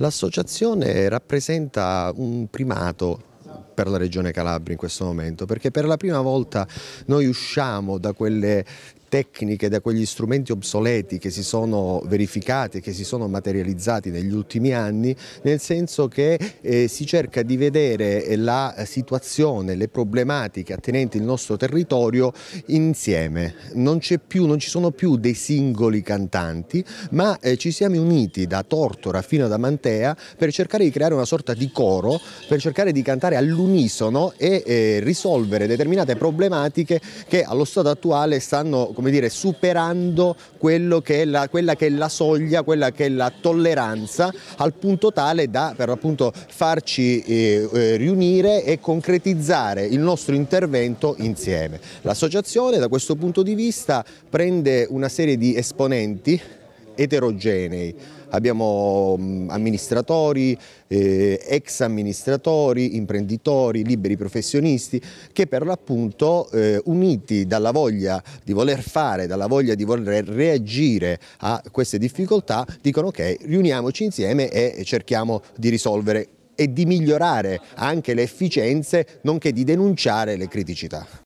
L'associazione rappresenta un primato per la regione Calabria in questo momento perché per la prima volta noi usciamo da quelle tecniche, da quegli strumenti obsoleti che si sono verificati, che si sono materializzati negli ultimi anni, nel senso che eh, si cerca di vedere eh, la situazione, le problematiche attenenti il nostro territorio insieme. Non, più, non ci sono più dei singoli cantanti, ma eh, ci siamo uniti da Tortora fino ad Amantea per cercare di creare una sorta di coro, per cercare di cantare all'unisono e eh, risolvere determinate problematiche che allo stato attuale stanno come dire, superando che la, quella che è la soglia, quella che è la tolleranza, al punto tale da per appunto farci eh, eh riunire e concretizzare il nostro intervento insieme. L'associazione da questo punto di vista prende una serie di esponenti eterogenei. Abbiamo mm, amministratori, eh, ex amministratori, imprenditori, liberi professionisti che per l'appunto eh, uniti dalla voglia di voler fare, dalla voglia di voler reagire a queste difficoltà dicono ok, riuniamoci insieme e cerchiamo di risolvere e di migliorare anche le efficienze nonché di denunciare le criticità.